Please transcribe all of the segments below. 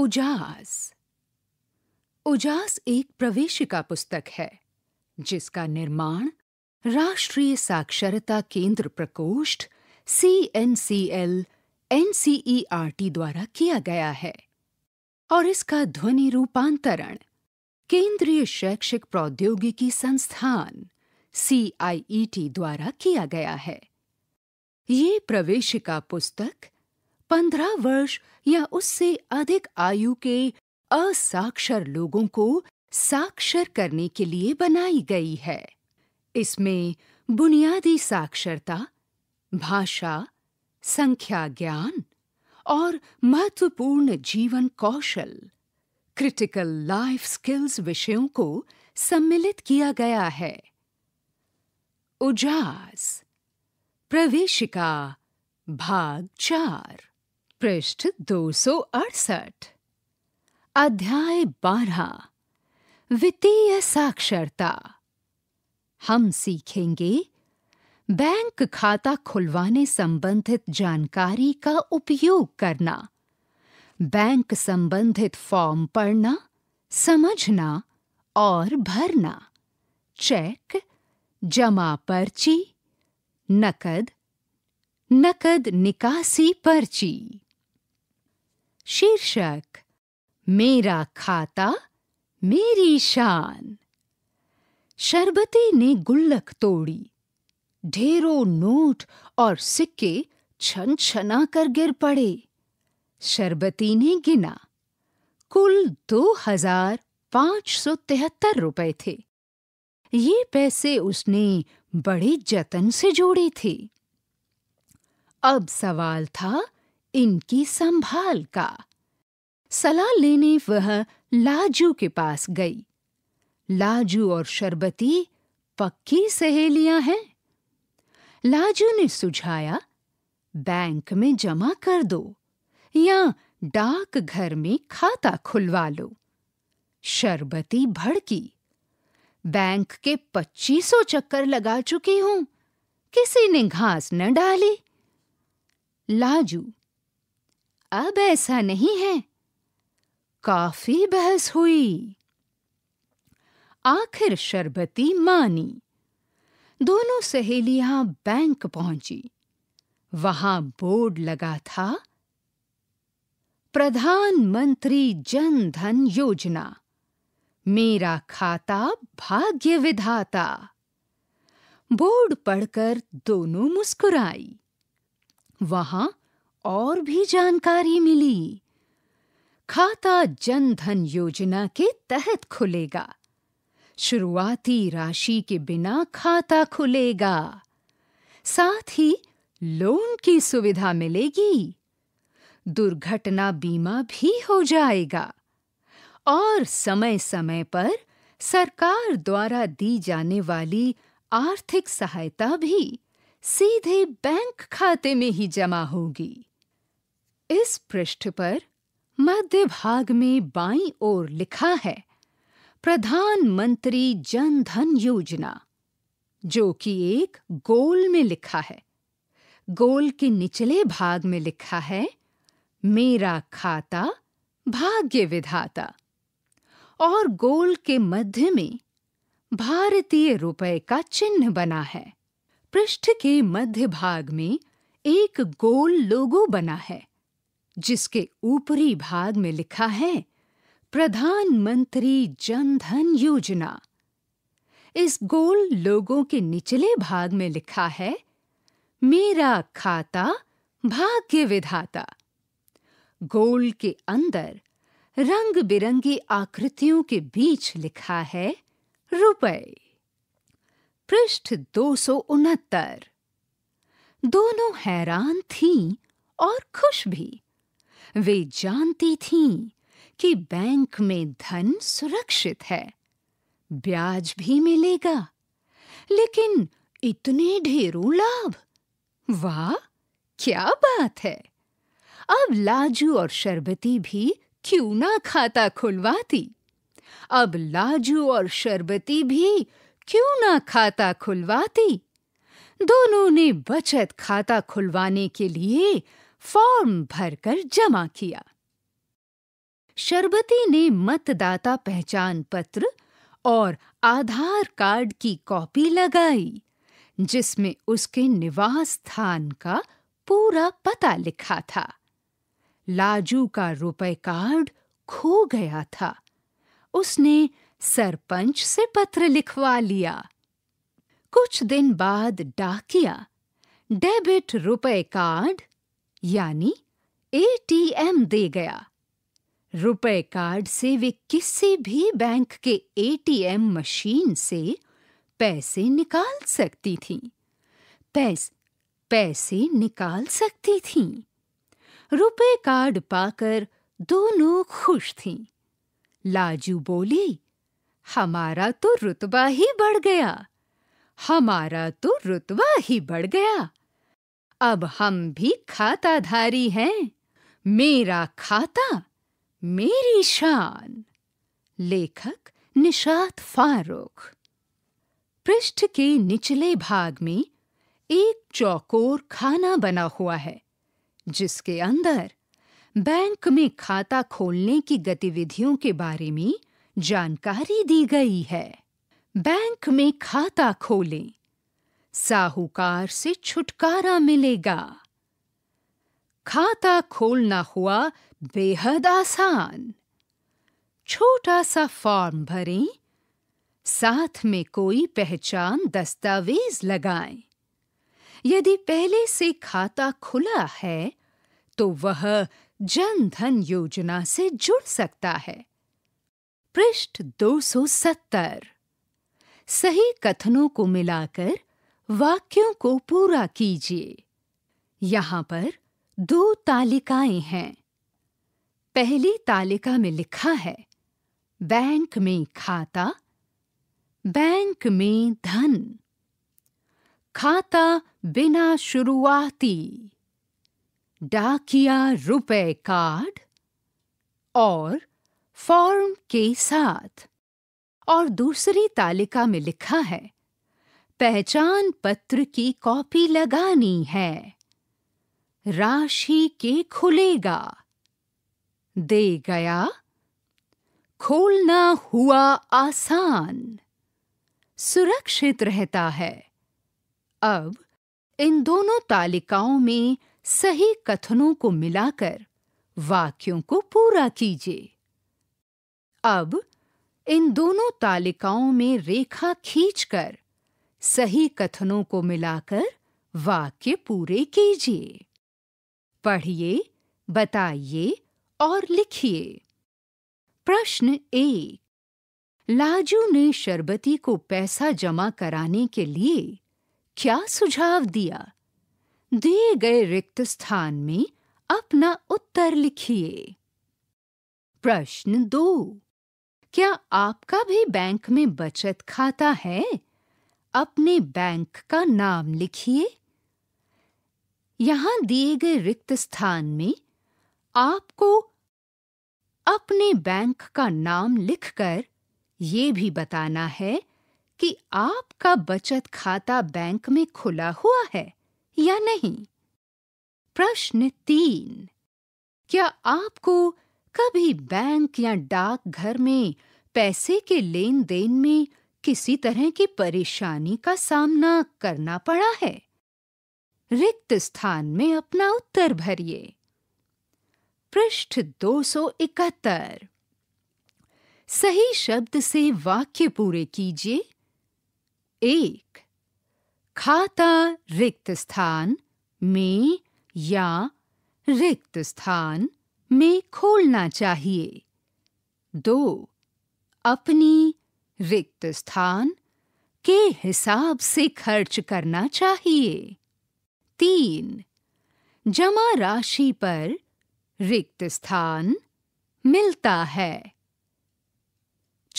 उजास उजास एक प्रवेशिका पुस्तक है जिसका निर्माण राष्ट्रीय साक्षरता केंद्र प्रकोष्ठ C N C L N C E R T द्वारा किया गया है और इसका ध्वनि रूपांतरण केंद्रीय शैक्षिक प्रौद्योगिकी संस्थान सी आई ई टी द्वारा किया गया है ये प्रवेशिका पुस्तक पंद्रह वर्ष या उससे अधिक आयु के असाक्षर लोगों को साक्षर करने के लिए बनाई गई है इसमें बुनियादी साक्षरता भाषा संख्या ज्ञान और महत्वपूर्ण जीवन कौशल क्रिटिकल लाइफ स्किल्स विषयों को सम्मिलित किया गया है उजास प्रवेशिका भाग चार पृष्ठ दो सौ अड़सठ अध्याय बारह वित्तीय साक्षरता हम सीखेंगे बैंक खाता खुलवाने संबंधित जानकारी का उपयोग करना बैंक संबंधित फॉर्म पढ़ना समझना और भरना चेक जमा पर्ची नकद नकद निकासी पर्ची शीर्षक मेरा खाता मेरी शान शरबती ने गुल्लक तोड़ी ढेरों नोट और सिक्के छन छना कर गिर पड़े शरबती ने गिना कुल दो हजार पांच सौ तिहत्तर रुपए थे ये पैसे उसने बड़े जतन से जोड़े थे अब सवाल था इनकी संभाल का सलाह लेने वह लाजू के पास गई लाजू और शरबती पक्की सहेलियां हैं लाजू ने सुझाया बैंक में जमा कर दो या डाक घर में खाता खुलवा लो शरबती भड़की बैंक के पच्चीसों चक्कर लगा चुकी हूं किसी ने घास न डाली लाजू अब ऐसा नहीं है काफी बहस हुई आखिर शरबती मानी दोनों सहेलियां बैंक पहुंची वहां बोर्ड लगा था प्रधानमंत्री जन धन योजना मेरा खाता भाग्य विधाता बोर्ड पढ़कर दोनों मुस्कुराई वहां और भी जानकारी मिली खाता जन धन योजना के तहत खुलेगा शुरुआती राशि के बिना खाता खुलेगा साथ ही लोन की सुविधा मिलेगी दुर्घटना बीमा भी हो जाएगा और समय-समय पर सरकार द्वारा दी जाने वाली आर्थिक सहायता भी सीधे बैंक खाते में ही जमा होगी इस पृष्ठ पर मध्य भाग में बाईं ओर लिखा है प्रधानमंत्री जन धन योजना जो कि एक गोल में लिखा है गोल के निचले भाग में लिखा है मेरा खाता भाग्य विधाता और गोल के मध्य में भारतीय रुपए का चिन्ह बना है पृष्ठ के मध्य भाग में एक गोल लोगो बना है जिसके ऊपरी भाग में लिखा है प्रधानमंत्री जन धन योजना इस गोल लोगों के निचले भाग में लिखा है मेरा खाता भाग्य विधाता गोल के अंदर रंग बिरंगी आकृतियों के बीच लिखा है रुपए पृष्ठ दो सौ उनहत्तर दोनों हैरान थीं और खुश भी वे जानती थीं कि बैंक में धन सुरक्षित है ब्याज भी मिलेगा लेकिन इतने ढेरों लाभ वाह क्या बात है अब लाजू और शरबती भी क्यों ना खाता खुलवाती अब लाजू और शरबती भी क्यों ना खाता खुलवाती दोनों ने बचत खाता खुलवाने के लिए फॉर्म भरकर जमा किया शरबती ने मतदाता पहचान पत्र और आधार कार्ड की कॉपी लगाई जिसमें उसके निवास स्थान का पूरा पता लिखा था लाजू का रुपए कार्ड खो गया था उसने सरपंच से पत्र लिखवा लिया कुछ दिन बाद डाकिया डेबिट रुपए कार्ड यानी एटीएम दे गया रुपए कार्ड से वे किसी भी बैंक के एटीएम मशीन से पैसे निकाल सकती थीं। पैस पैसे निकाल सकती थीं। रुपए कार्ड पाकर दोनों खुश थीं। लाजू बोली हमारा तो रुतबा ही बढ़ गया हमारा तो रुतबा ही बढ़ गया अब हम भी खाताधारी हैं मेरा खाता मेरी शान लेखक निषाद फारूक पृष्ठ के निचले भाग में एक चौकोर खाना बना हुआ है जिसके अंदर बैंक में खाता खोलने की गतिविधियों के बारे में जानकारी दी गई है बैंक में खाता खोलें साहूकार से छुटकारा मिलेगा खाता खोलना हुआ बेहद आसान छोटा सा फॉर्म भरें साथ में कोई पहचान दस्तावेज लगाएं यदि पहले से खाता खुला है तो वह जन धन योजना से जुड़ सकता है पृष्ठ 270 सही कथनों को मिलाकर वाक्यों को पूरा कीजिए यहाँ पर दो तालिकाएं हैं पहली तालिका में लिखा है बैंक में खाता बैंक में धन खाता बिना शुरुआती डाकिया रुपए कार्ड और फॉर्म के साथ और दूसरी तालिका में लिखा है पहचान पत्र की कॉपी लगानी है राशि के खुलेगा दे गया खोलना हुआ आसान सुरक्षित रहता है अब इन दोनों तालिकाओं में सही कथनों को मिलाकर वाक्यों को पूरा कीजिए अब इन दोनों तालिकाओं में रेखा खींचकर सही कथनों को मिलाकर वाक्य पूरे कीजिए पढ़िए बताइए और लिखिए प्रश्न एक लाजू ने शरबती को पैसा जमा कराने के लिए क्या सुझाव दिया दिए गए रिक्त स्थान में अपना उत्तर लिखिए प्रश्न दो क्या आपका भी बैंक में बचत खाता है अपने बैंक का नाम लिखिए यहां दिए गए रिक्त स्थान में आपको अपने बैंक का नाम लिखकर यह भी बताना है कि आपका बचत खाता बैंक में खुला हुआ है या नहीं प्रश्न तीन क्या आपको कभी बैंक या डाकघर में पैसे के लेन देन में किसी तरह की परेशानी का सामना करना पड़ा है रिक्त स्थान में अपना उत्तर भरिए पृष्ठ 271 सही शब्द से वाक्य पूरे कीजिए एक खाता रिक्त स्थान में या रिक्त स्थान में खोलना चाहिए दो अपनी रिक्त स्थान के हिसाब से खर्च करना चाहिए तीन जमा राशि पर रिक्त स्थान मिलता है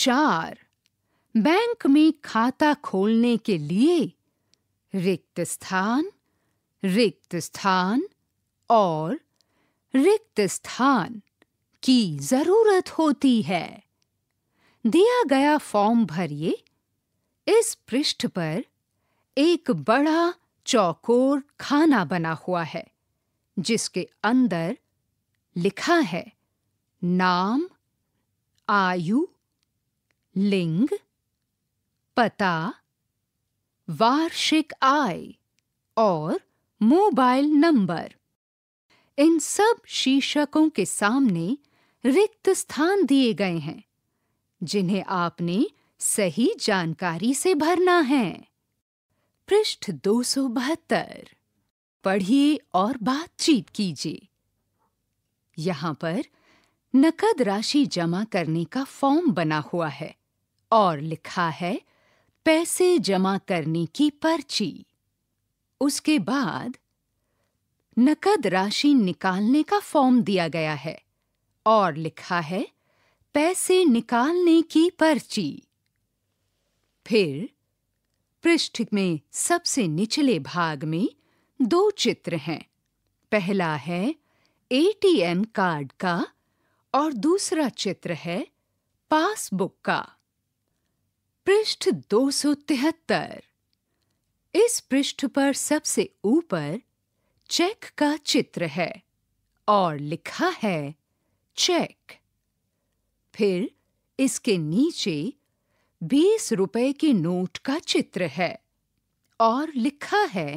चार बैंक में खाता खोलने के लिए रिक्त स्थान रिक्त स्थान और रिक्त स्थान की जरूरत होती है दिया गया फॉर्म भरिए इस पृष्ठ पर एक बड़ा चौकोर खाना बना हुआ है जिसके अंदर लिखा है नाम आयु लिंग पता वार्षिक आय और मोबाइल नंबर इन सब शीर्षकों के सामने रिक्त स्थान दिए गए हैं जिन्हें आपने सही जानकारी से भरना है पृष्ठ दो सौ बहत्तर पढ़िए और बातचीत कीजिए यहाँ पर नकद राशि जमा करने का फॉर्म बना हुआ है और लिखा है पैसे जमा करने की पर्ची उसके बाद नकद राशि निकालने का फॉर्म दिया गया है और लिखा है पैसे निकालने की पर्ची फिर पृष्ठ में सबसे निचले भाग में दो चित्र हैं पहला है एटीएम कार्ड का और दूसरा चित्र है पासबुक का पृष्ठ 273 इस पृष्ठ पर सबसे ऊपर चेक का चित्र है और लिखा है चेक फिर इसके नीचे बीस रुपए के नोट का चित्र है और लिखा है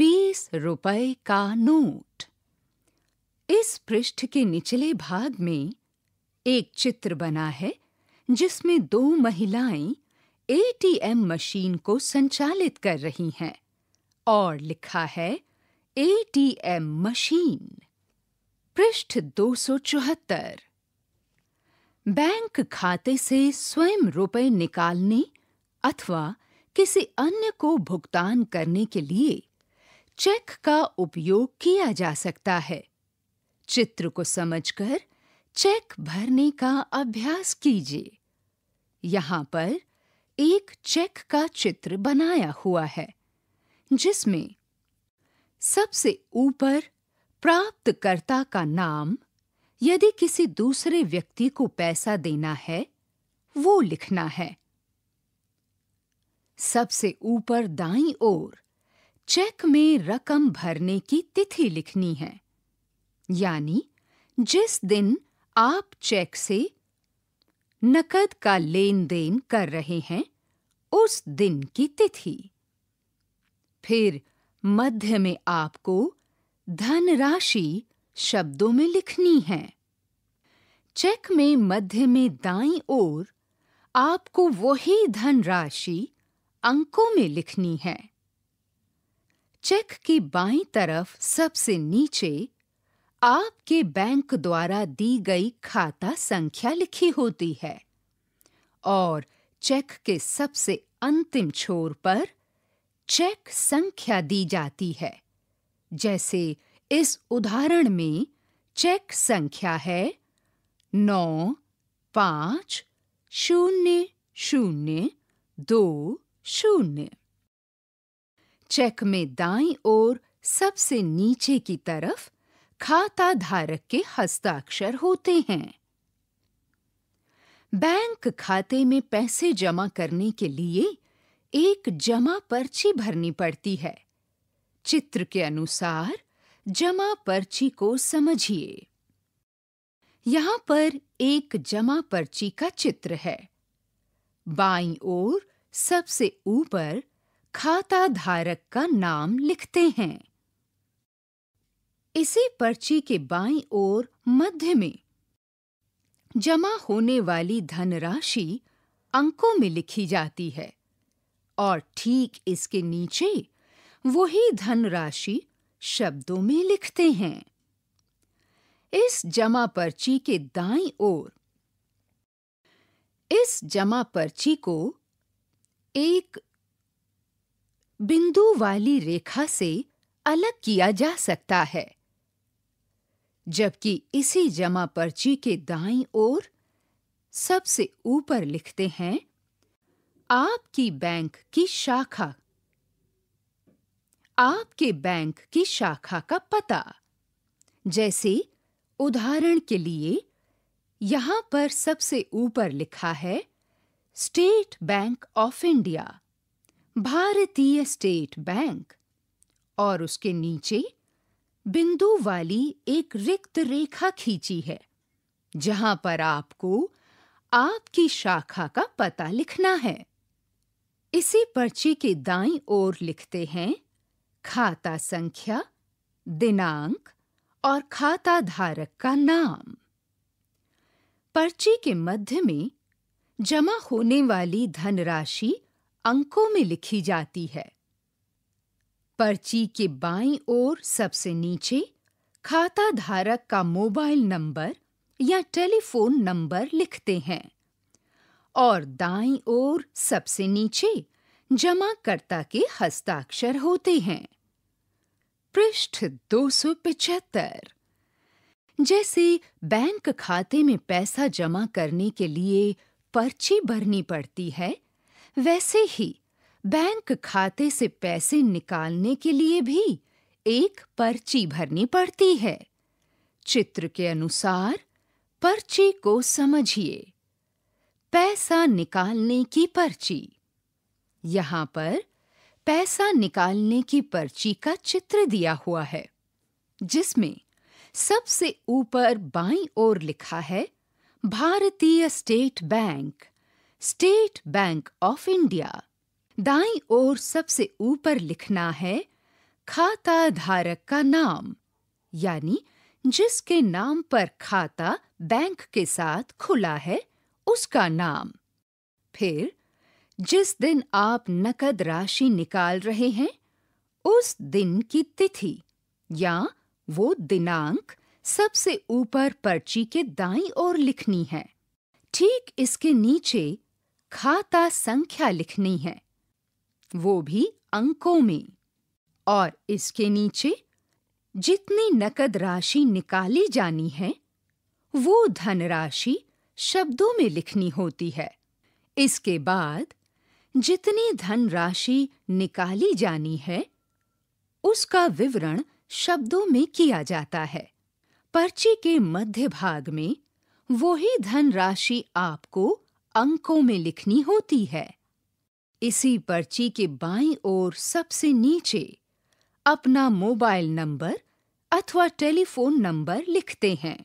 बीस रुपए का नोट इस पृष्ठ के निचले भाग में एक चित्र बना है जिसमें दो महिलाएं एटीएम मशीन को संचालित कर रही हैं और लिखा है एटीएम मशीन पृष्ठ दो सौ चौहत्तर बैंक खाते से स्वयं रुपए निकालने अथवा किसी अन्य को भुगतान करने के लिए चेक का उपयोग किया जा सकता है चित्र को समझकर चेक भरने का अभ्यास कीजिए यहाँ पर एक चेक का चित्र बनाया हुआ है जिसमें सबसे ऊपर प्राप्तकर्ता का नाम यदि किसी दूसरे व्यक्ति को पैसा देना है वो लिखना है सबसे ऊपर दाईं ओर चेक में रकम भरने की तिथि लिखनी है यानी जिस दिन आप चेक से नकद का लेन देन कर रहे हैं उस दिन की तिथि फिर मध्य में आपको धनराशि शब्दों में लिखनी है चेक में मध्य में दाई ओर आपको वही धनराशि अंकों में लिखनी है चेक की बाई तरफ सबसे नीचे आपके बैंक द्वारा दी गई खाता संख्या लिखी होती है और चेक के सबसे अंतिम छोर पर चेक संख्या दी जाती है जैसे इस उदाहरण में चेक संख्या है नौ पाँच शून्य शून्य दो शून्य चेक में दाईं ओर सबसे नीचे की तरफ खाता धारक के हस्ताक्षर होते हैं बैंक खाते में पैसे जमा करने के लिए एक जमा पर्ची भरनी पड़ती है चित्र के अनुसार जमा पर्ची को समझिए यहाँ पर एक जमा पर्ची का चित्र है बाई ओर सबसे ऊपर खाता धारक का नाम लिखते हैं इसी पर्ची के बाई ओर मध्य में जमा होने वाली धनराशि अंकों में लिखी जाती है और ठीक इसके नीचे वही धनराशि शब्दों में लिखते हैं इस जमा पर्ची के दाईं ओर इस जमा पर्ची को एक बिंदु वाली रेखा से अलग किया जा सकता है जबकि इसी जमा पर्ची के दाईं ओर सबसे ऊपर लिखते हैं आपकी बैंक की शाखा आपके बैंक की शाखा का पता जैसे उदाहरण के लिए यहाँ पर सबसे ऊपर लिखा है स्टेट बैंक ऑफ इंडिया भारतीय स्टेट बैंक और उसके नीचे बिंदु वाली एक रिक्त रेखा खींची है जहां पर आपको आपकी शाखा का पता लिखना है इसी पर्ची के दाईं ओर लिखते हैं खाता संख्या दिनांक और खाता धारक का नाम पर्ची के मध्य में जमा होने वाली धनराशि अंकों में लिखी जाती है पर्ची के बाईं ओर सबसे नीचे खाता धारक का मोबाइल नंबर या टेलीफोन नंबर लिखते हैं और दाईं ओर सबसे नीचे जमाकर्ता के हस्ताक्षर होते हैं पृष्ठ 275 जैसे बैंक खाते में पैसा जमा करने के लिए पर्ची भरनी पड़ती है वैसे ही बैंक खाते से पैसे निकालने के लिए भी एक पर्ची भरनी पड़ती है चित्र के अनुसार पर्ची को समझिए पैसा निकालने की पर्ची यहाँ पर पैसा निकालने की पर्ची का चित्र दिया हुआ है जिसमें सबसे ऊपर बाईं ओर लिखा है भारतीय state bank state bank of India दाईं ओर सबसे ऊपर लिखना है खाता धारक का नाम यानी जिसके नाम पर खाता बैंक के साथ खुला है उसका नाम फिर जिस दिन आप नकद राशि निकाल रहे हैं उस दिन की तिथि या वो दिनांक सबसे ऊपर पर्ची के दाईं ओर लिखनी है ठीक इसके नीचे खाता संख्या लिखनी है वो भी अंकों में और इसके नीचे जितनी नकद राशि निकाली जानी है वो धनराशि शब्दों में लिखनी होती है इसके बाद जितनी धनराशि निकाली जानी है उसका विवरण शब्दों में किया जाता है पर्ची के मध्य भाग में वही धनराशि आपको अंकों में लिखनी होती है इसी पर्ची के बाईं ओर सबसे नीचे अपना मोबाइल नंबर अथवा टेलीफोन नंबर लिखते हैं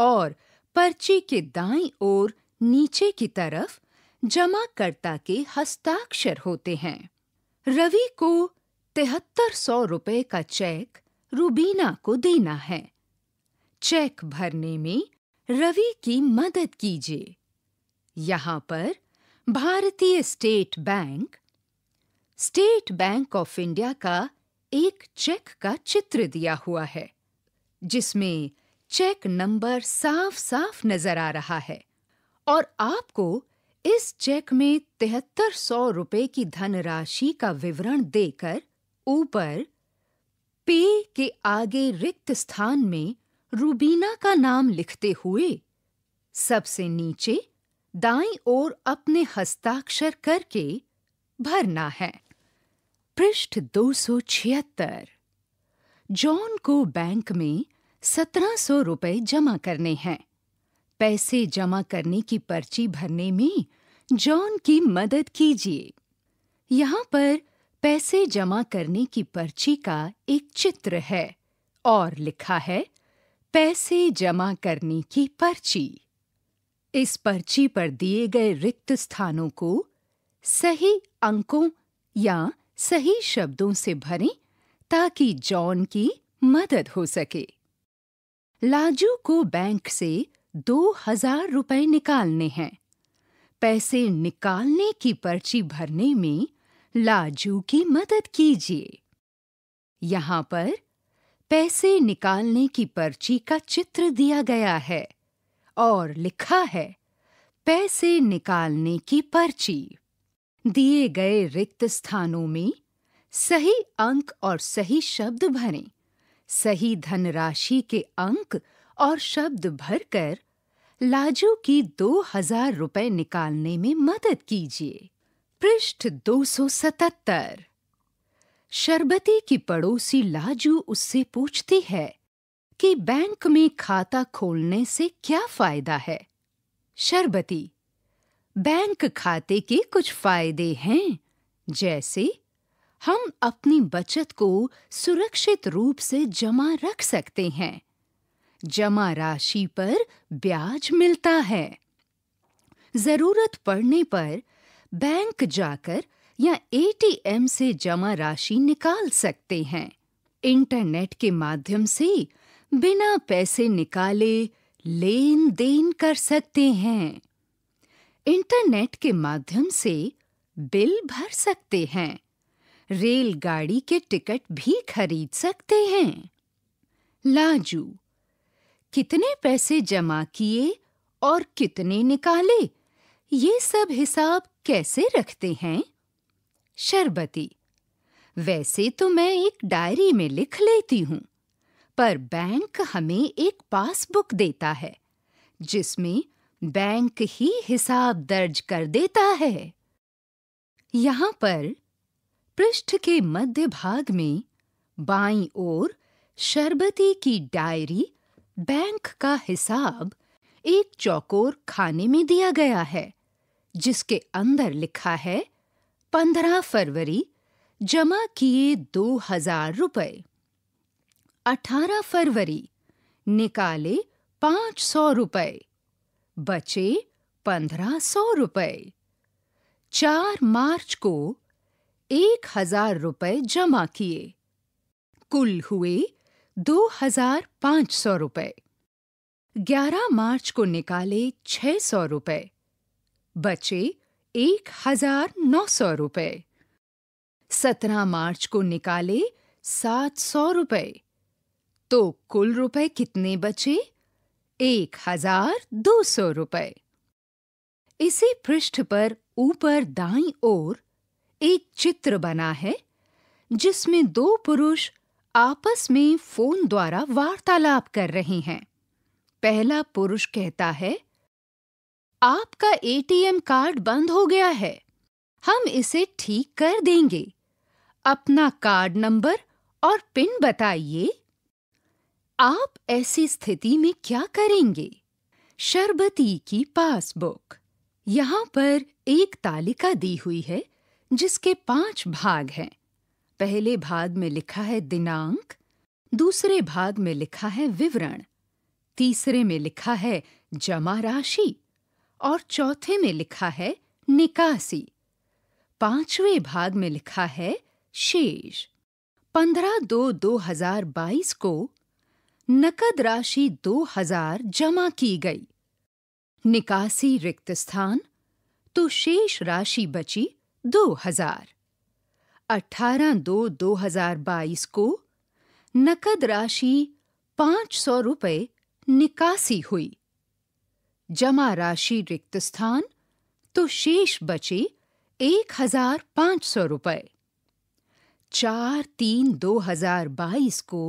और पर्ची के दाईं ओर नीचे की तरफ जमाकर्ता के हस्ताक्षर होते हैं रवि को तिहत्तर सौ रुपए का चेक रूबीना को देना है चेक भरने में रवि की मदद कीजिए यहाँ पर भारतीय state bank state bank of India का एक चेक का चित्र दिया हुआ है जिसमें चेक नंबर साफ-साफ नजर आ रहा है और आपको इस चेक में तिहत्तर सौ रुपए की धनराशि का विवरण देकर ऊपर पे के आगे रिक्त स्थान में रूबीना का नाम लिखते हुए सबसे नीचे दाईं ओर अपने हस्ताक्षर करके भरना है पृष्ठ 276 जॉन को बैंक में सत्रह सौ रुपए जमा करने हैं पैसे जमा करने की पर्ची भरने में जॉन की मदद कीजिए यहाँ पर पैसे जमा करने की पर्ची का एक चित्र है और लिखा है पैसे जमा करने की पर्ची इस पर्ची पर दिए गए रिक्त स्थानों को सही अंकों या सही शब्दों से भरें ताकि जॉन की मदद हो सके लाजू को बैंक से दो हजार रुपए निकालने हैं पैसे निकालने की पर्ची भरने में लाजू की मदद कीजिए यहाँ पर पैसे निकालने की पर्ची का चित्र दिया गया है और लिखा है पैसे निकालने की पर्ची दिए गए रिक्त स्थानों में सही अंक और सही शब्द भरें सही धनराशि के अंक और शब्द भरकर लाजू की दो हजार रुपए निकालने में मदद कीजिए पृष्ठ 277 शरबती की पड़ोसी लाजू उससे पूछती है कि बैंक में खाता खोलने से क्या फायदा है शरबती बैंक खाते के कुछ फायदे हैं जैसे हम अपनी बचत को सुरक्षित रूप से जमा रख सकते हैं जमा राशि पर ब्याज मिलता है जरूरत पड़ने पर बैंक जाकर या एटीएम से जमा राशि निकाल सकते हैं इंटरनेट के माध्यम से बिना पैसे निकाले लेन देन कर सकते हैं इंटरनेट के माध्यम से बिल भर सकते हैं रेलगाड़ी के टिकट भी खरीद सकते हैं लाजू कितने पैसे जमा किए और कितने निकाले ये सब हिसाब कैसे रखते हैं शरबती वैसे तो मैं एक डायरी में लिख लेती हूँ पर बैंक हमें एक पासबुक देता है जिसमें बैंक ही हिसाब दर्ज कर देता है यहाँ पर पृष्ठ के मध्य भाग में बाई ओर शरबती की डायरी बैंक का हिसाब एक चौकोर खाने में दिया गया है जिसके अंदर लिखा है पंद्रह फरवरी जमा किए दो हजार रुपए अठारह फरवरी निकाले पांच सौ रुपए बचे पंद्रह सौ रुपए चार मार्च को एक हजार रुपए जमा किए कुल हुए दो हजार पांच सौ रुपये ग्यारह मार्च को निकाले छह सौ रुपये बचे एक हजार नौ सौ रुपए सत्रह मार्च को निकाले सात सौ रुपये तो कुल रुपए कितने बचे एक हजार दो सौ रुपये इसी पृष्ठ पर ऊपर दाई ओर एक चित्र बना है जिसमें दो पुरुष आपस में फोन द्वारा वार्तालाप कर रहे हैं पहला पुरुष कहता है आपका एटीएम कार्ड बंद हो गया है हम इसे ठीक कर देंगे अपना कार्ड नंबर और पिन बताइए आप ऐसी स्थिति में क्या करेंगे शरबती की पासबुक यहाँ पर एक तालिका दी हुई है जिसके पांच भाग हैं पहले भाग में लिखा है दिनांक दूसरे भाग में लिखा है विवरण तीसरे में लिखा है जमा राशि और चौथे में लिखा है निकासी पांचवें भाग में लिखा है शेष पंद्रह दो दो हजार बाईस को नकद राशि दो हजार जमा की गई निकासी रिक्त स्थान तो शेष राशि बची दो हजार अठारह दो हजार बाईस को नकद राशि पांच सौ रुपये निकासी हुई जमा राशि रिक्त स्थान तो शेष बचे एक हजार पांच सौ रुपये चार तीन दो हजार बाईस को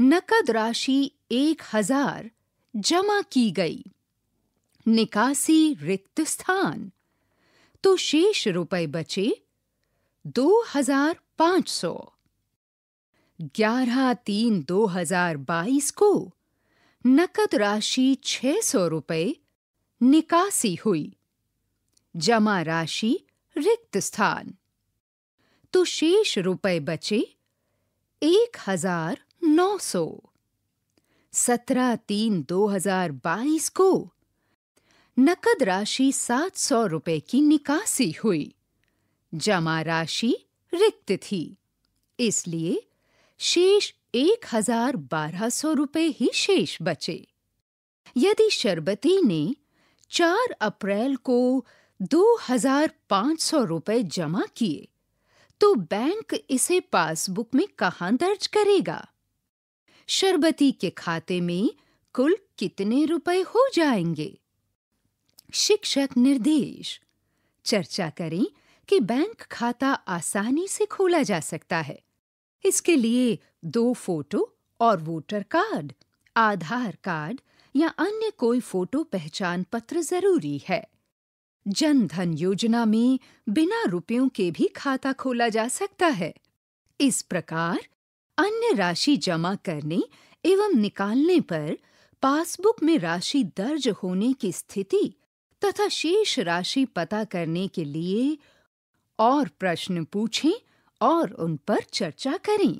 नकद राशि एक हजार जमा की गई निकासी रिक्त स्थान तो शेष रुपए बचे दो हजार पांच सौ ग्यारह तीन दो हजार बाईस को नकद राशि छह सौ रुपये निकासी हुई जमा राशि रिक्त स्थान तो शेष रुपए बचे एक हजार नौ सौ सत्रह तीन दो हजार बाईस को नकद राशि सात सौ रुपये की निकासी हुई जमा राशि रिक्त थी इसलिए शेष एक हजार बारह सौ रुपये ही शेष बचे यदि शरबती ने 4 अप्रैल को दो हजार पाँच सौ रुपये जमा किए तो बैंक इसे पासबुक में कहाँ दर्ज करेगा शरबती के खाते में कुल कितने रुपए हो जाएंगे शिक्षक निर्देश चर्चा करें कि बैंक खाता आसानी से खोला जा सकता है इसके लिए दो फोटो और वोटर कार्ड आधार कार्ड या अन्य कोई फोटो पहचान पत्र जरूरी है जन धन योजना में बिना रुपयों के भी खाता खोला जा सकता है इस प्रकार अन्य राशि जमा करने एवं निकालने पर पासबुक में राशि दर्ज होने की स्थिति तथा शेष राशि पता करने के लिए और प्रश्न पूछें और उन पर चर्चा करें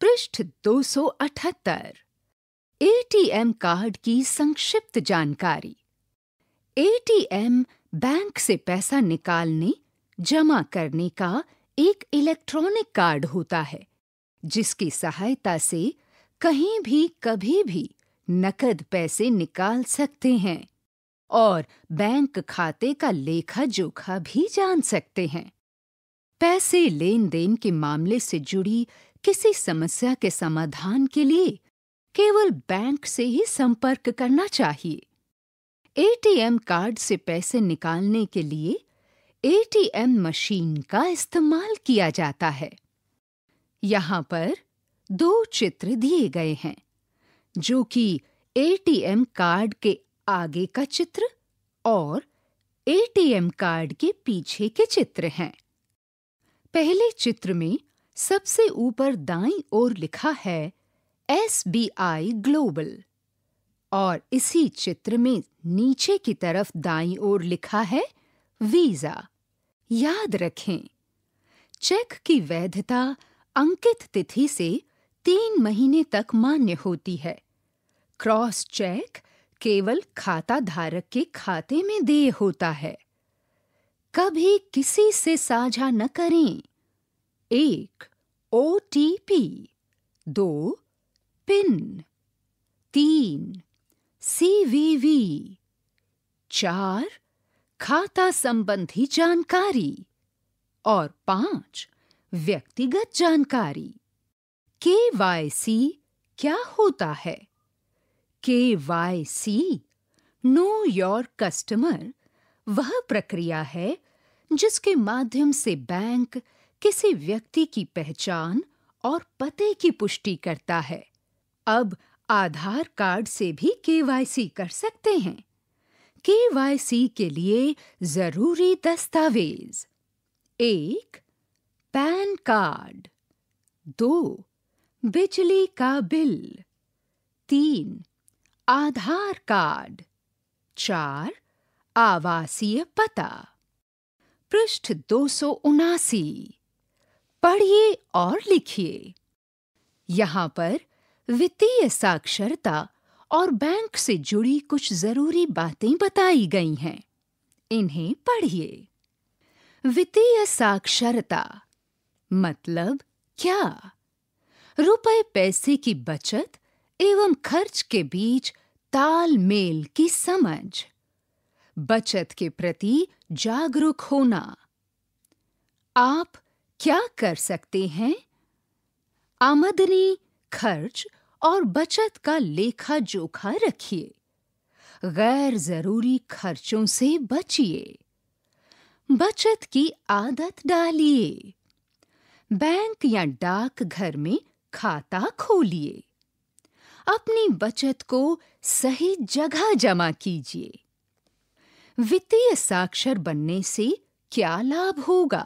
पृष्ठ 278 एटीएम कार्ड की संक्षिप्त जानकारी एटीएम बैंक से पैसा निकालने जमा करने का एक इलेक्ट्रॉनिक कार्ड होता है जिसकी सहायता से कहीं भी कभी भी नकद पैसे निकाल सकते हैं और बैंक खाते का लेखा जोखा भी जान सकते हैं पैसे लेन देन के मामले से जुड़ी किसी समस्या के समाधान के लिए केवल बैंक से ही संपर्क करना चाहिए एटीएम कार्ड से पैसे निकालने के लिए एटीएम मशीन का इस्तेमाल किया जाता है यहाँ पर दो चित्र दिए गए हैं जो कि एटीएम कार्ड के आगे का चित्र और एटीएम कार्ड के पीछे के चित्र हैं पहले चित्र में सबसे ऊपर दाई ओर लिखा है एस बी आई ग्लोबल और इसी चित्र में नीचे की तरफ दाई ओर लिखा है वीजा याद रखें चेक की वैधता अंकित तिथि से तीन महीने तक मान्य होती है क्रॉस चेक केवल खाता धारक के खाते में देय होता है कभी किसी से साझा न करें एक ओ टी पी दो पिन तीन सी वी वी चार खाता संबंधी जानकारी और पांच व्यक्तिगत जानकारी के सी क्या होता है सी नो योर कस्टमर वह प्रक्रिया है जिसके माध्यम से बैंक किसी व्यक्ति की पहचान और पते की पुष्टि करता है अब आधार कार्ड से भी केवाईसी कर सकते हैं केवाईसी के लिए जरूरी दस्तावेज एक पैन कार्ड दो बिजली का बिल तीन आधार कार्ड चार आवासीय पता पृष्ठ दो सौ उनासी पढ़िए और लिखिए यहाँ पर वित्तीय साक्षरता और बैंक से जुड़ी कुछ जरूरी बातें बताई गई हैं इन्हें पढ़िए वित्तीय साक्षरता मतलब क्या रुपए पैसे की बचत एवं खर्च के बीच तालमेल की समझ बचत के प्रति जागरूक होना आप क्या कर सकते हैं आमदनी खर्च और बचत का लेखा जोखा रखिए गैर जरूरी खर्चों से बचिए बचत की आदत डालिए बैंक या डाक घर में खाता खोलिए अपनी बचत को सही जगह जमा कीजिए वित्तीय साक्षर बनने से क्या लाभ होगा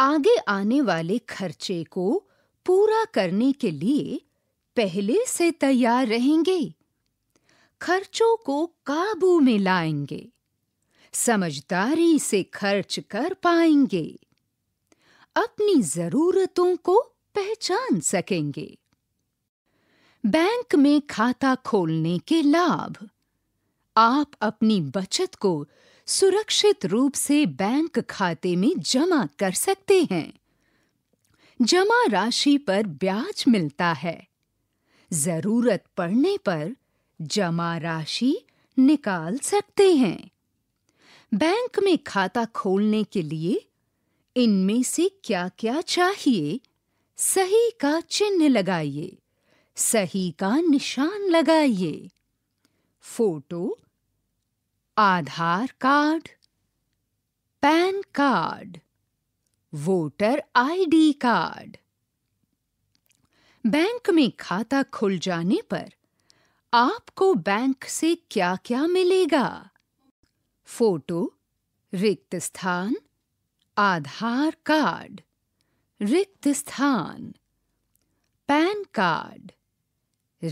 आगे आने वाले खर्चे को पूरा करने के लिए पहले से तैयार रहेंगे खर्चों को काबू में लाएंगे समझदारी से खर्च कर पाएंगे अपनी जरूरतों को पहचान सकेंगे बैंक में खाता खोलने के लाभ आप अपनी बचत को सुरक्षित रूप से बैंक खाते में जमा कर सकते हैं जमा राशि पर ब्याज मिलता है जरूरत पड़ने पर जमा राशि निकाल सकते हैं बैंक में खाता खोलने के लिए इनमें से क्या-क्या चाहिए सही का चिन्ह लगाइए सही का निशान लगाइए photo Aadhaar card PAN card voter ID card bank में खाता खुल जाने पर आपको बैंक से क्या क्या मिलेगा फोटो रिक्त स्थान आधार कार्ड रिक्त स्थान पैन कार्ड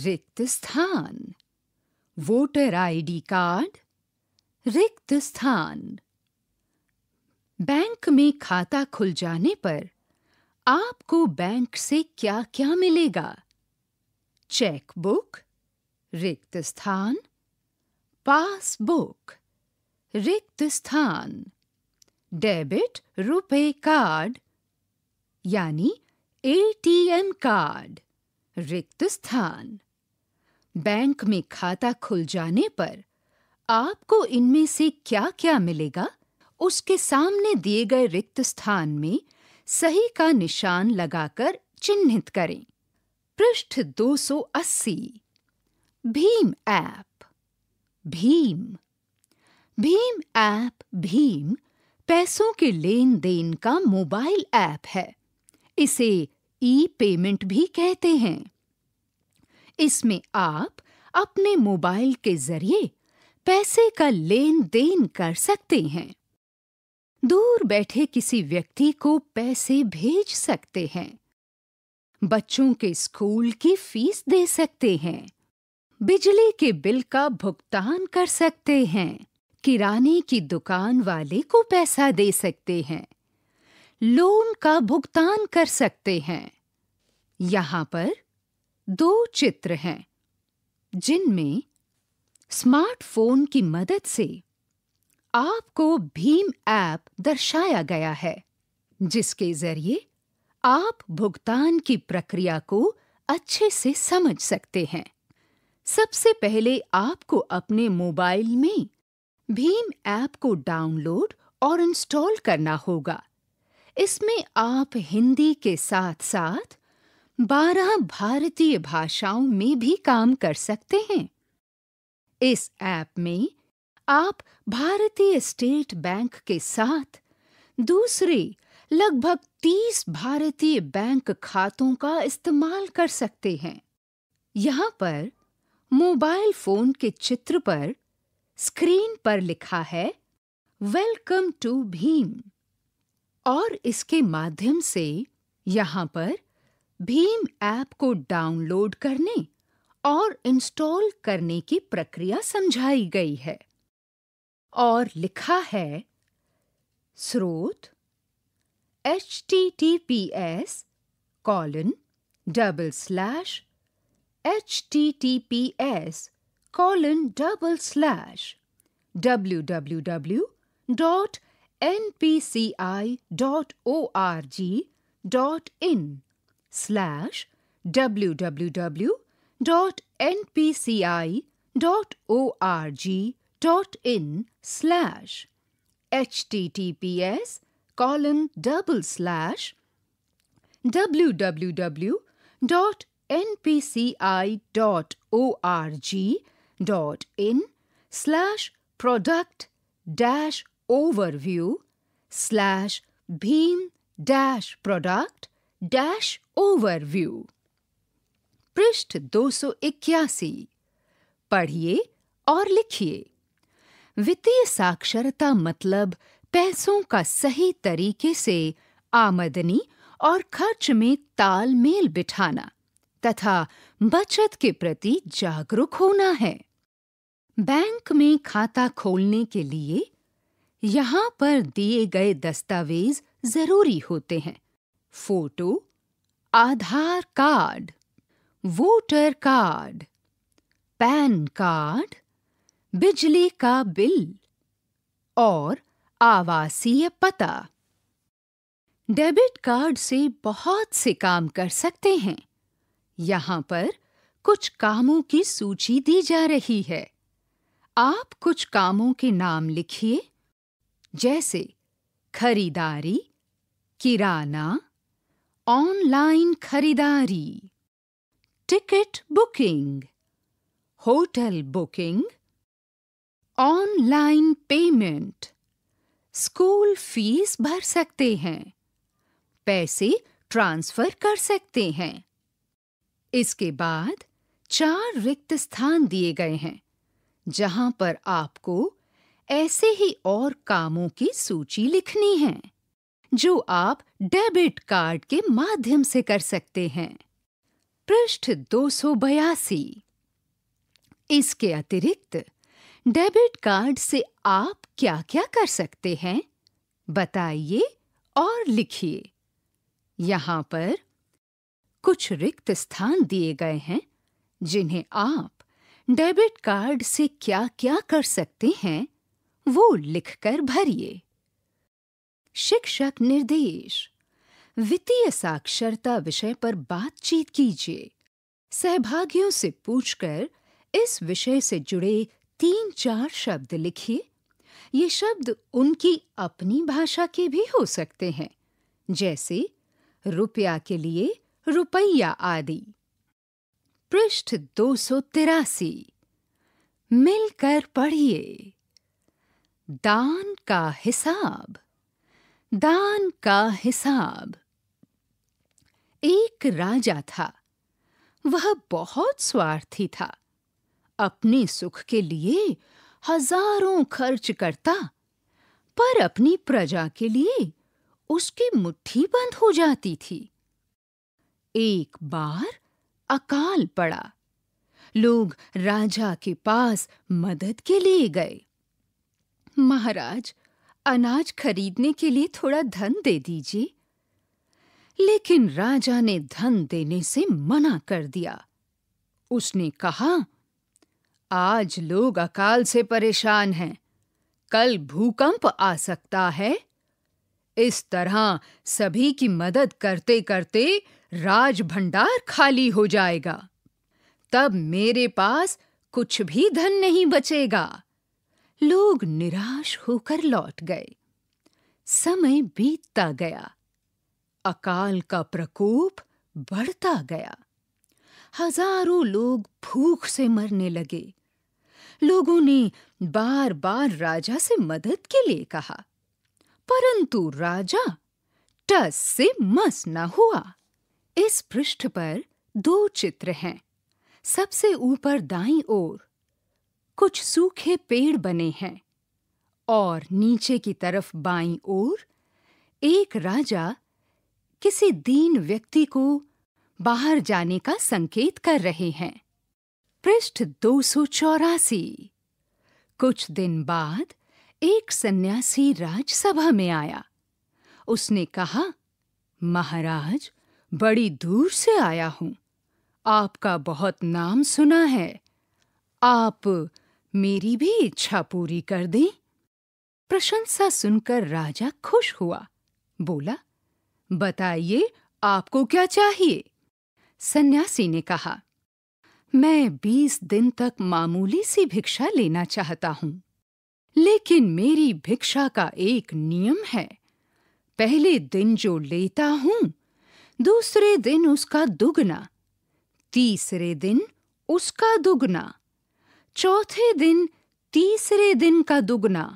रिक्त स्थान वोटर आईडी कार्ड रिक्त स्थान बैंक में खाता खुल जाने पर आपको बैंक से क्या क्या मिलेगा चेकबुक रिक्त स्थान पासबुक रिक्त स्थान डेबिट रुपए कार्ड यानी एटीएम कार्ड रिक्त स्थान बैंक में खाता खुल जाने पर आपको इनमें से क्या क्या मिलेगा उसके सामने दिए गए रिक्त स्थान में सही का निशान लगाकर चिन्हित करें पृष्ठ 280 भीम ऐप भीम भीम ऐप भीम पैसों के लेन देन का मोबाइल ऐप है इसे ई पेमेंट भी कहते हैं इसमें आप अपने मोबाइल के जरिए पैसे का लेन देन कर सकते हैं दूर बैठे किसी व्यक्ति को पैसे भेज सकते हैं बच्चों के स्कूल की फीस दे सकते हैं बिजली के बिल का भुगतान कर सकते हैं किराने की दुकान वाले को पैसा दे सकते हैं लोन का भुगतान कर सकते हैं यहां पर दो चित्र हैं जिनमें स्मार्टफोन की मदद से आपको भीम ऐप दर्शाया गया है जिसके जरिए आप भुगतान की प्रक्रिया को अच्छे से समझ सकते हैं सबसे पहले आपको अपने मोबाइल में भीम ऐप को डाउनलोड और इंस्टॉल करना होगा इसमें आप हिंदी के साथ साथ बारह भारतीय भाषाओं में भी काम कर सकते हैं इस ऐप में आप भारतीय स्टेट बैंक के साथ दूसरे लगभग तीस भारतीय बैंक खातों का इस्तेमाल कर सकते हैं यहाँ पर मोबाइल फोन के चित्र पर स्क्रीन पर लिखा है वेलकम टू भीम और इसके माध्यम से यहाँ पर भीम ऐप को डाउनलोड करने और इंस्टॉल करने की प्रक्रिया समझाई गई है और लिखा है स्रोत H T T P S colon double slash H T T P S colon double slash W W W dot N P C I dot O R G dot in slash W W W www.npci.org.in slash https colon double slash www.npci.org.in slash product dash overview slash beam dash product dash overview पृष्ठ दो पढ़िए और लिखिए वित्तीय साक्षरता मतलब पैसों का सही तरीके से आमदनी और खर्च में तालमेल बिठाना तथा बचत के प्रति जागरूक होना है बैंक में खाता खोलने के लिए यहाँ पर दिए गए दस्तावेज जरूरी होते हैं photo Aadhaar card voter card PAN card बिजली का बिल और आवासीय पता डेबिट कार्ड से बहुत से काम कर सकते हैं यहाँ पर कुछ कामों की सूची दी जा रही है आप कुछ कामों के नाम लिखिए जैसे खरीदारी किराना ऑनलाइन खरीदारी ticket booking hotel booking online payment school fees भर सकते हैं पैसे ट्रांसफर कर सकते हैं इसके बाद चार रिक्त स्थान दिए गए हैं जहां पर आपको ऐसे ही और कामों की सूची लिखनी है जो आप डेबिट कार्ड के माध्यम से कर सकते हैं पृष्ठ दो सौ बयासी इसके अतिरिक्त डेबिट कार्ड से आप क्या-क्या कर सकते हैं बताइए और लिखिए यहाँ पर कुछ रिक्त स्थान दिए गए हैं जिन्हें आप डेबिट कार्ड से क्या-क्या कर सकते हैं वो लिखकर भरिए शिक्षक निर्देश वित्तीय साक्षरता विषय पर बातचीत कीजिए सहभागियों से पूछकर इस विषय से जुड़े तीन चार शब्द लिखिए ये शब्द उनकी अपनी भाषा के भी हो सकते हैं जैसे रुपया के लिए रुपया आदि पृष्ठ दो सौ तिरासी मिलकर पढ़िए दान का हिसाब दान का हिसाब एक राजा था वह बहुत स्वार्थी था अपने सुख के लिए हजारों खर्च करता पर अपनी प्रजा के लिए उसकी मुट्ठी बंद हो जाती थी एक बार अकाल पड़ा लोग राजा के पास मदद के लिए गए महाराज अनाज खरीदने के लिए थोड़ा धन दे दीजिए लेकिन राजा ने धन देने से मना कर दिया उसने कहा आज लोग अकाल से परेशान हैं कल भूकंप आ सकता है इस तरह सभी की मदद करते करते राज भंडार खाली हो जाएगा तब मेरे पास कुछ भी धन नहीं बचेगा लोग निराश होकर लौट गए समय बीतता गया अकाल का प्रकोप बढ़ता गया हजारों लोग भूख से मरने लगे लोगों ने बार बार राजा से मदद के लिए कहा परंतु राजा टस से मस न हुआ इस पृष्ठ पर दो चित्र हैं सबसे ऊपर दाई ओर कुछ सूखे पेड़ बने हैं और नीचे की तरफ बाई ओर एक राजा किसी दीन व्यक्ति को बाहर जाने का संकेत कर रहे हैं पृष्ठ दो कुछ दिन बाद एक सन्यासी राजसभा में आया उसने कहा महाराज बड़ी दूर से आया हूं आपका बहुत नाम सुना है आप मेरी भी इच्छा पूरी कर दें प्रशंसा सुनकर राजा खुश हुआ बोला बताइए आपको क्या चाहिए सन्यासी ने कहा मैं बीस दिन तक मामूली सी भिक्षा लेना चाहता हूं लेकिन मेरी भिक्षा का एक नियम है पहले दिन जो लेता हूं दूसरे दिन उसका दुगना तीसरे दिन उसका दुगना चौथे दिन तीसरे दिन का दुगना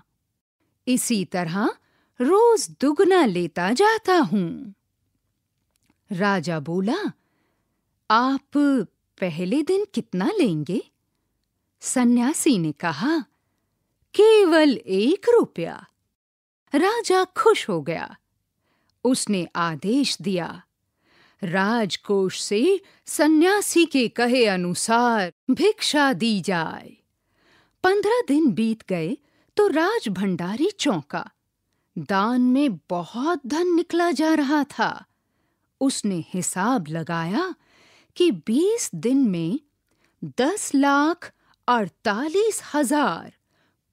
इसी तरह रोज दुगना लेता जाता हूं राजा बोला आप पहले दिन कितना लेंगे सन्यासी ने कहा केवल एक रुपया राजा खुश हो गया उसने आदेश दिया राजकोष से सन्यासी के कहे अनुसार भिक्षा दी जाए पंद्रह दिन बीत गए तो राज भंडारी चौंका दान में बहुत धन निकला जा रहा था उसने हिसाब लगाया कि बीस दिन में दस लाख अड़तालीस हजार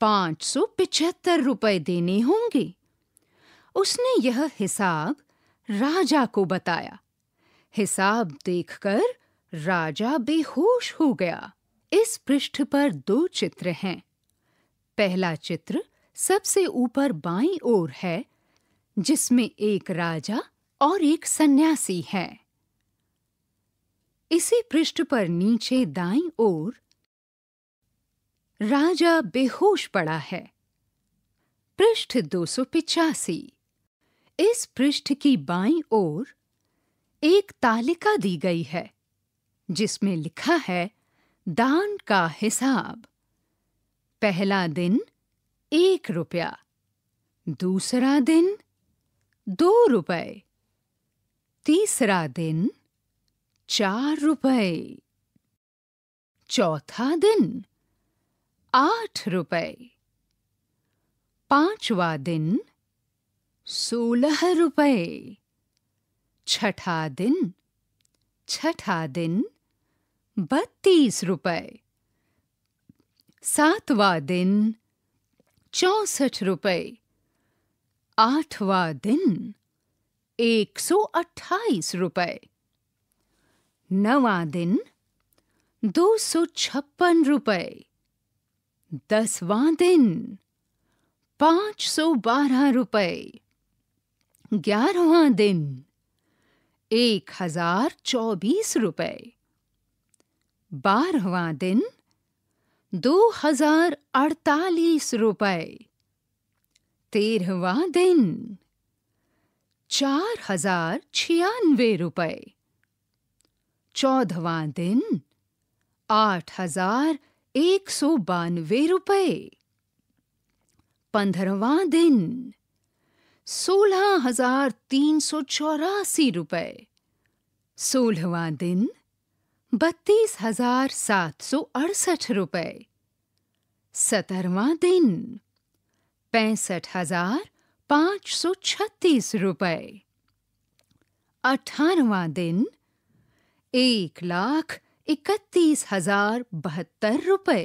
पाँच सौ पिचहत्तर रुपए देने होंगे उसने यह हिसाब राजा को बताया हिसाब देखकर राजा बेहोश हो गया इस पृष्ठ पर दो चित्र हैं पहला चित्र सबसे ऊपर बाई ओर है जिसमें एक राजा और एक सन्यासी है इसी पृष्ठ पर नीचे दाई ओर राजा बेहोश पड़ा है पृष्ठ दो इस पृष्ठ की बाई ओर एक तालिका दी गई है जिसमें लिखा है दान का हिसाब पहला दिन एक रुपया दूसरा दिन दो रुपए तीसरा दिन चार रुपए चौथा दिन आठ रुपए पांचवा दिन सोलह रुपए छठा दिन छठा दिन बत्तीस रुपए सातवा दिन चौसठ रुपए आठवा दिन एक सौ अट्ठाईस रुपए नवा दिन दो सौ छप्पन रुपए दसवा दिन पांच सौ बारह रुपए ग्यारहवा दिन एक हजार चौबीस रुपए बारहवा दिन दो हजार अड़तालीस रुपए तेरहवा दिन चार हजार छियानवे रुपए चौदहवा दिन आठ हजार एक सौ बानवे रुपए पंद्रहवा दिन सोलह हजार तीन सौ चौरासी रुपए सोलहवा दिन बत्तीस हजार सात सौ अड़सठ रुपए सतरवा दिन पैंसठ हजार पाँच सौ छत्तीस रुपए अठारवा दिन एक लाख इकतीस हजार बहत्तर रुपए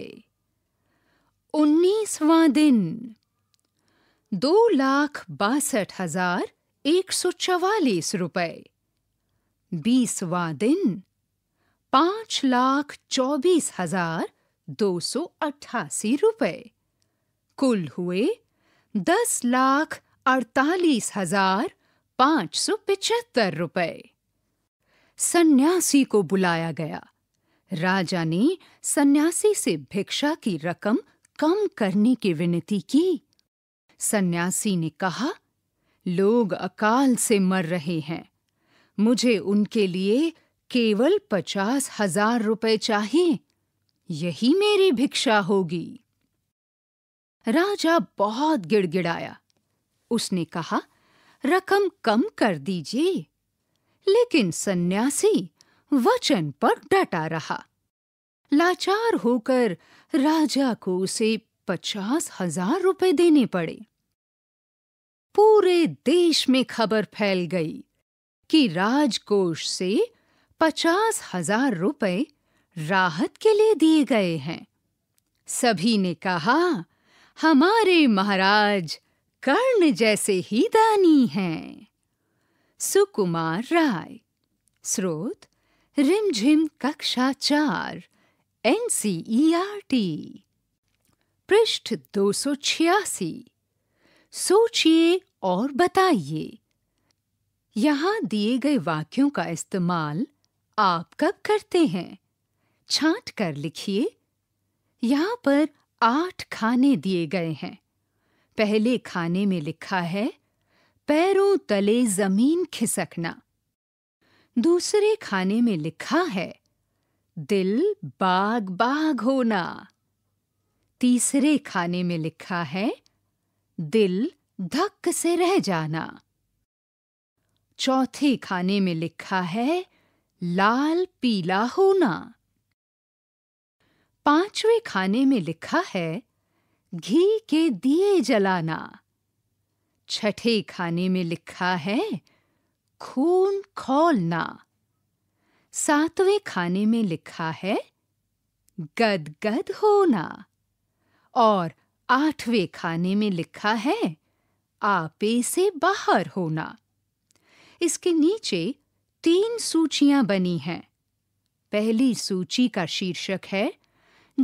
उन्नीसवा दिन दो लाख बासठ हजार एक सौ चवालीस रुपए बीसवा दिन पांच लाख चौबीस हजार दो सौ अट्ठासी रुपए कुल हुए दस लाख अड़तालीस हजार पांच सौ पिचहत्तर रुपए सन्यासी को बुलाया गया राजा ने सन्यासी से भिक्षा की रकम कम करने की विनती की सन्यासी ने कहा लोग अकाल से मर रहे हैं मुझे उनके लिए केवल पचास हजार रुपए चाहिए यही मेरी भिक्षा होगी राजा बहुत गिड़गिड़ाया उसने कहा रकम कम कर दीजिए लेकिन सन्यासी वचन पर डटा रहा लाचार होकर राजा को उसे पचास हजार रुपए देने पड़े पूरे देश में खबर फैल गई कि राजकोष से पचास हजार रुपए राहत के लिए दिए गए हैं सभी ने कहा हमारे महाराज कर्ण जैसे ही दानी हैं सुकुमार राय स्रोत रिमझिम कक्षा चार N C E R T पृष्ठ दो सौ छियासी सोचिए और बताइए यहां दिए गए वाक्यों का इस्तेमाल आप कब करते हैं छांट कर लिखिए यहाँ पर आठ खाने दिए गए हैं पहले खाने में लिखा है पैरों तले जमीन खिसकना दूसरे खाने में लिखा है दिल बाग बाग होना तीसरे खाने में लिखा है दिल धक्क से रह जाना चौथे खाने में लिखा है लाल पीला होना पांचवे खाने में लिखा है घी के दिए जलाना छठे खाने में लिखा है खून खोलना सातवें खाने में लिखा है गदगद होना और आठवें खाने में लिखा है आपे से बाहर होना इसके नीचे तीन सूचियां बनी हैं पहली सूची का शीर्षक है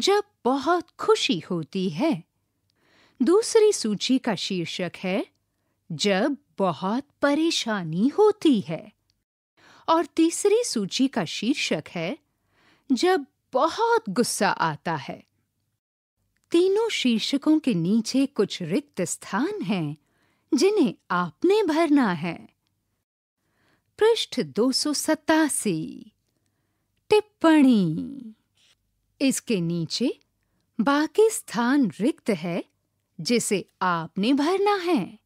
जब बहुत खुशी होती है दूसरी सूची का शीर्षक है जब बहुत परेशानी होती है और तीसरी सूची का शीर्षक है जब बहुत गुस्सा आता है तीनों शीर्षकों के नीचे कुछ रिक्त स्थान हैं जिन्हें आपने भरना है पृष्ठ दो टिप्पणी इसके नीचे बाकी स्थान रिक्त है जिसे आपने भरना है